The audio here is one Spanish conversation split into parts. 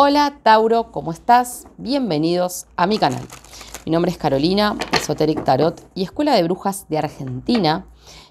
Hola Tauro, ¿cómo estás? Bienvenidos a mi canal. Mi nombre es Carolina, Esoteric Tarot y Escuela de Brujas de Argentina.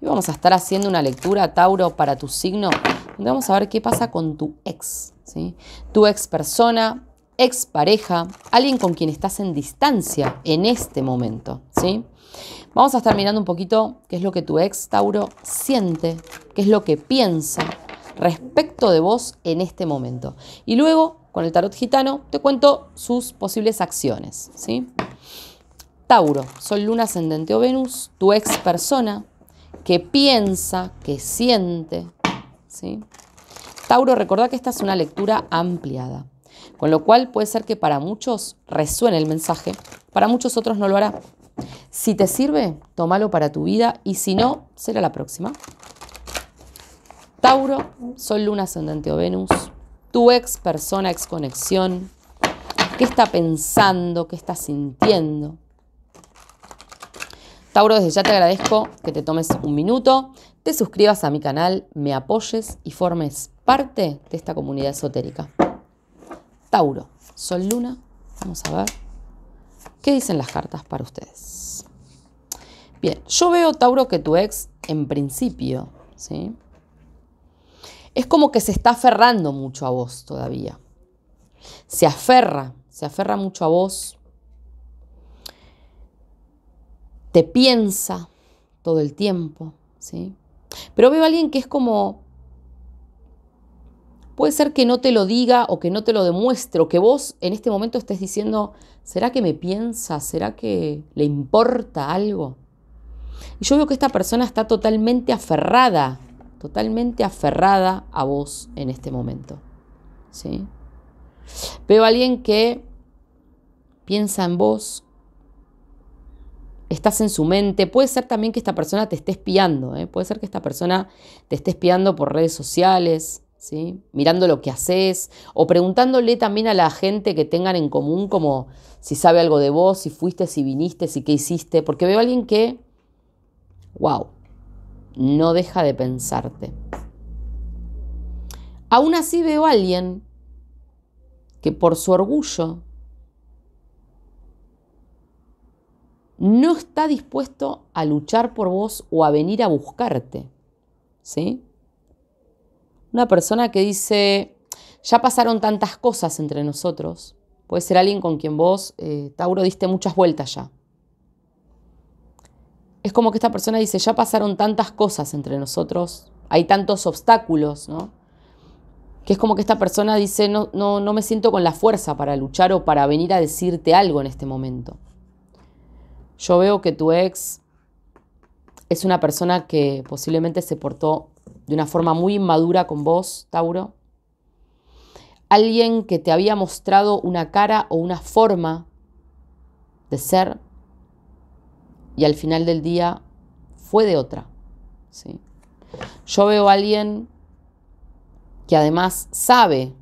Y vamos a estar haciendo una lectura, Tauro, para tu signo, donde vamos a ver qué pasa con tu ex, ¿sí? tu ex persona, ex pareja, alguien con quien estás en distancia en este momento. ¿sí? Vamos a estar mirando un poquito qué es lo que tu ex Tauro siente, qué es lo que piensa respecto de vos en este momento. Y luego con el tarot gitano, te cuento sus posibles acciones. ¿sí? Tauro, Sol, Luna, Ascendente o Venus, tu ex persona que piensa, que siente. ¿sí? Tauro, recordá que esta es una lectura ampliada, con lo cual puede ser que para muchos resuene el mensaje, para muchos otros no lo hará. Si te sirve, tómalo para tu vida y si no, será la próxima. Tauro, Sol, Luna, Ascendente o Venus, tu ex persona, ex conexión, qué está pensando, qué está sintiendo. Tauro, desde ya te agradezco que te tomes un minuto, te suscribas a mi canal, me apoyes y formes parte de esta comunidad esotérica. Tauro, Sol Luna, vamos a ver qué dicen las cartas para ustedes. Bien, yo veo, Tauro, que tu ex, en principio, ¿sí? es como que se está aferrando mucho a vos todavía. Se aferra, se aferra mucho a vos. Te piensa todo el tiempo, ¿sí? Pero veo a alguien que es como Puede ser que no te lo diga o que no te lo demuestre, o que vos en este momento estés diciendo, ¿será que me piensa? ¿Será que le importa algo? Y yo veo que esta persona está totalmente aferrada totalmente aferrada a vos en este momento. ¿sí? Veo a alguien que piensa en vos, estás en su mente. Puede ser también que esta persona te esté espiando, ¿eh? puede ser que esta persona te esté espiando por redes sociales, ¿sí? mirando lo que haces o preguntándole también a la gente que tengan en común como si sabe algo de vos, si fuiste, si viniste, si qué hiciste, porque veo a alguien que, wow, no deja de pensarte. Aún así veo a alguien que por su orgullo no está dispuesto a luchar por vos o a venir a buscarte. ¿Sí? Una persona que dice, ya pasaron tantas cosas entre nosotros. Puede ser alguien con quien vos, eh, Tauro, diste muchas vueltas ya es como que esta persona dice, ya pasaron tantas cosas entre nosotros, hay tantos obstáculos, ¿no? Que es como que esta persona dice, no, no, no me siento con la fuerza para luchar o para venir a decirte algo en este momento. Yo veo que tu ex es una persona que posiblemente se portó de una forma muy inmadura con vos, Tauro. Alguien que te había mostrado una cara o una forma de ser y al final del día fue de otra. ¿sí? Yo veo a alguien que además sabe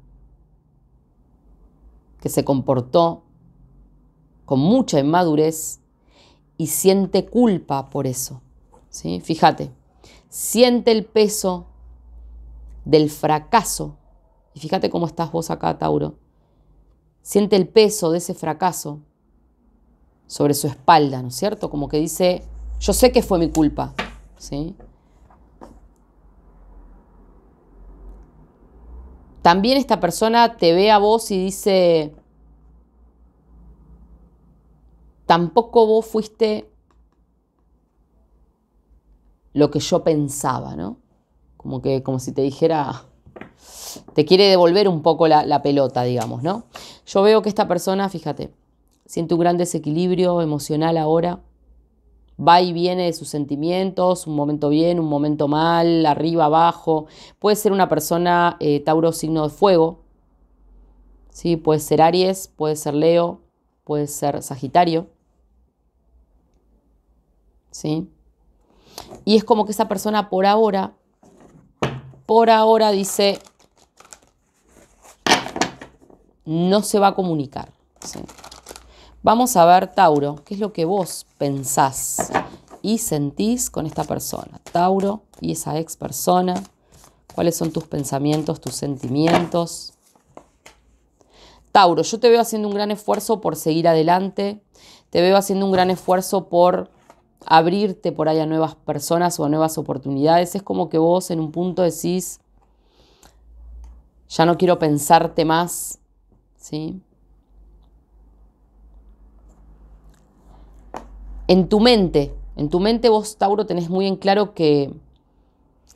que se comportó con mucha inmadurez y siente culpa por eso. ¿sí? Fíjate, siente el peso del fracaso. Y fíjate cómo estás vos acá, Tauro. Siente el peso de ese fracaso sobre su espalda, ¿no es cierto? Como que dice, yo sé que fue mi culpa, ¿sí? También esta persona te ve a vos y dice, tampoco vos fuiste lo que yo pensaba, ¿no? Como que, como si te dijera, te quiere devolver un poco la, la pelota, digamos, ¿no? Yo veo que esta persona, fíjate, siente un gran desequilibrio emocional ahora. Va y viene de sus sentimientos, un momento bien, un momento mal, arriba, abajo. Puede ser una persona eh, Tauro signo de fuego. ¿sí? Puede ser Aries, puede ser Leo, puede ser Sagitario. ¿Sí? Y es como que esa persona por ahora, por ahora dice, no se va a comunicar. Vamos a ver, Tauro, qué es lo que vos pensás y sentís con esta persona, Tauro y esa ex persona. ¿Cuáles son tus pensamientos, tus sentimientos? Tauro, yo te veo haciendo un gran esfuerzo por seguir adelante, te veo haciendo un gran esfuerzo por abrirte por ahí a nuevas personas o a nuevas oportunidades. Es como que vos en un punto decís, ya no quiero pensarte más, ¿sí? en tu mente, en tu mente vos, Tauro, tenés muy en claro que,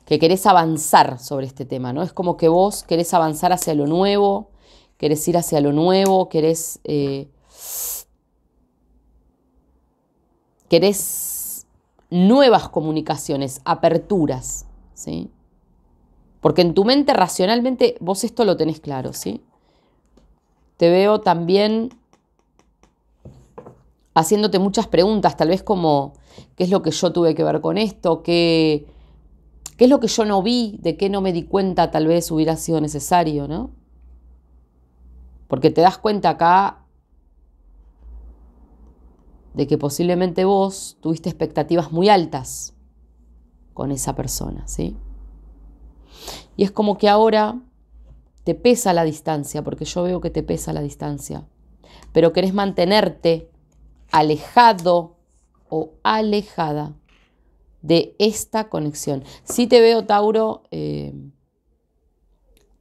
que querés avanzar sobre este tema, ¿no? Es como que vos querés avanzar hacia lo nuevo, querés ir hacia lo nuevo, querés... Eh, querés nuevas comunicaciones, aperturas, ¿sí? Porque en tu mente racionalmente vos esto lo tenés claro, ¿sí? Te veo también haciéndote muchas preguntas, tal vez como, ¿qué es lo que yo tuve que ver con esto? ¿Qué, qué es lo que yo no vi? ¿De qué no me di cuenta tal vez hubiera sido necesario? ¿no? Porque te das cuenta acá de que posiblemente vos tuviste expectativas muy altas con esa persona, ¿sí? Y es como que ahora te pesa la distancia, porque yo veo que te pesa la distancia, pero querés mantenerte alejado o alejada de esta conexión. Si sí te veo, Tauro, eh,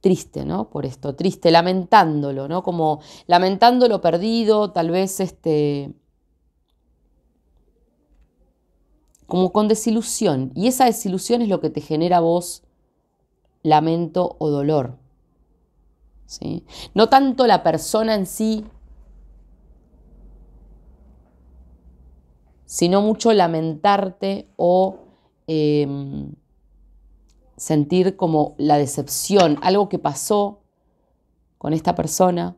triste, ¿no? Por esto, triste, lamentándolo, ¿no? Como lamentando lo perdido, tal vez este... como con desilusión. Y esa desilusión es lo que te genera vos lamento o dolor. ¿sí? No tanto la persona en sí sino mucho lamentarte o em, sentir como la decepción, algo que pasó con esta persona,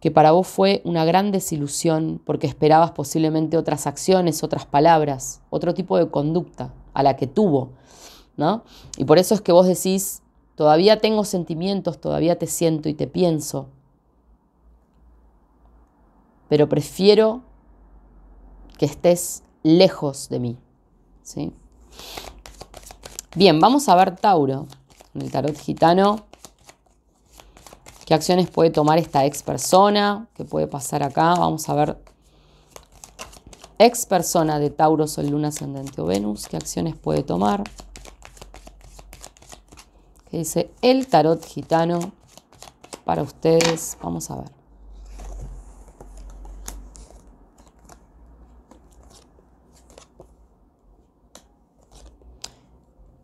que para vos fue una gran desilusión porque esperabas posiblemente otras acciones, otras palabras, otro tipo de conducta a la que tuvo, ¿no? Y por eso es que vos decís, todavía tengo sentimientos, todavía te siento y te pienso, pero prefiero que estés lejos de mí. ¿sí? Bien, vamos a ver Tauro, en el tarot gitano. ¿Qué acciones puede tomar esta ex persona? ¿Qué puede pasar acá? Vamos a ver. Ex persona de Tauro, Sol, Luna, Ascendente o Venus. ¿Qué acciones puede tomar? ¿Qué dice el tarot gitano para ustedes. Vamos a ver.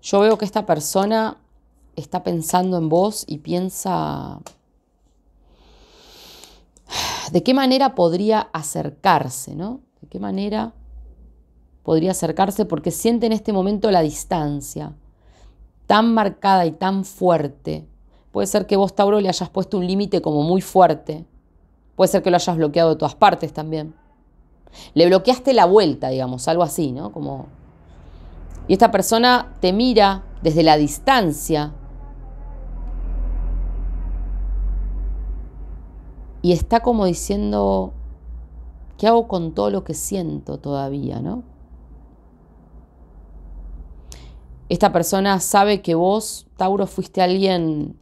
Yo veo que esta persona está pensando en vos y piensa de qué manera podría acercarse, ¿no? De qué manera podría acercarse porque siente en este momento la distancia tan marcada y tan fuerte. Puede ser que vos, Tauro, le hayas puesto un límite como muy fuerte. Puede ser que lo hayas bloqueado de todas partes también. Le bloqueaste la vuelta, digamos, algo así, ¿no? Como y esta persona te mira desde la distancia y está como diciendo, ¿qué hago con todo lo que siento todavía, no? Esta persona sabe que vos, Tauro, fuiste alguien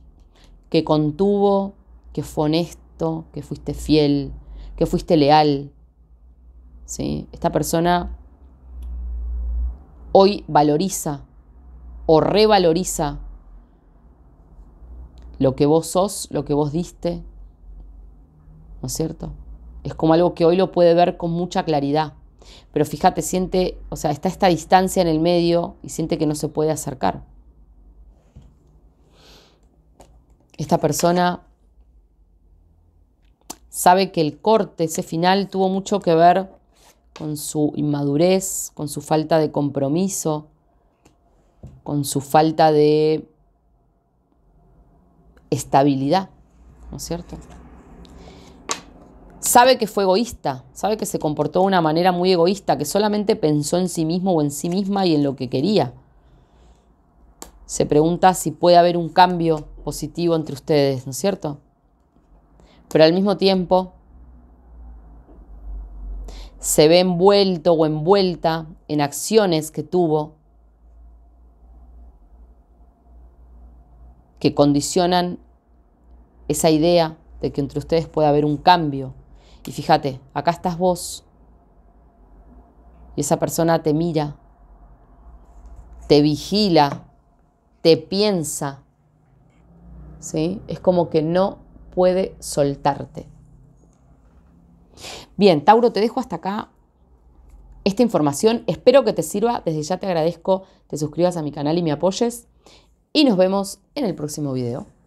que contuvo, que fue honesto, que fuiste fiel, que fuiste leal. ¿Sí? Esta persona hoy valoriza o revaloriza lo que vos sos, lo que vos diste, ¿no es cierto? Es como algo que hoy lo puede ver con mucha claridad. Pero fíjate, siente, o sea, está esta distancia en el medio y siente que no se puede acercar. Esta persona sabe que el corte, ese final, tuvo mucho que ver con su inmadurez, con su falta de compromiso, con su falta de estabilidad, ¿no es cierto? Sabe que fue egoísta, sabe que se comportó de una manera muy egoísta, que solamente pensó en sí mismo o en sí misma y en lo que quería. Se pregunta si puede haber un cambio positivo entre ustedes, ¿no es cierto? Pero al mismo tiempo se ve envuelto o envuelta en acciones que tuvo que condicionan esa idea de que entre ustedes puede haber un cambio. Y fíjate, acá estás vos y esa persona te mira, te vigila, te piensa. ¿sí? Es como que no puede soltarte. Bien, Tauro, te dejo hasta acá esta información. Espero que te sirva. Desde ya te agradezco, te suscribas a mi canal y me apoyes. Y nos vemos en el próximo video.